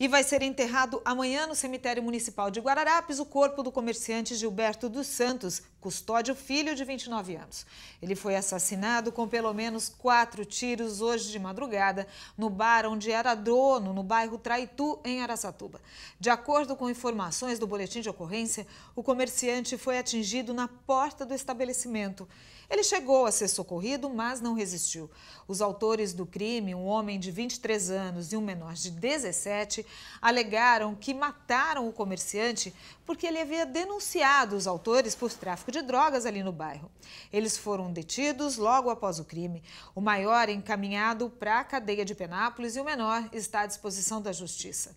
E vai ser enterrado amanhã no cemitério municipal de Guararapes o corpo do comerciante Gilberto dos Santos, custódio filho de 29 anos. Ele foi assassinado com pelo menos quatro tiros hoje de madrugada no bar onde era dono, no bairro Traitu, em Araçatuba. De acordo com informações do boletim de ocorrência, o comerciante foi atingido na porta do estabelecimento. Ele chegou a ser socorrido, mas não resistiu. Os autores do crime, um homem de 23 anos e um menor de 17, alegaram que mataram o comerciante porque ele havia denunciado os autores por tráfico de drogas ali no bairro. Eles foram detidos logo após o crime. O maior encaminhado para a cadeia de Penápolis e o menor está à disposição da justiça.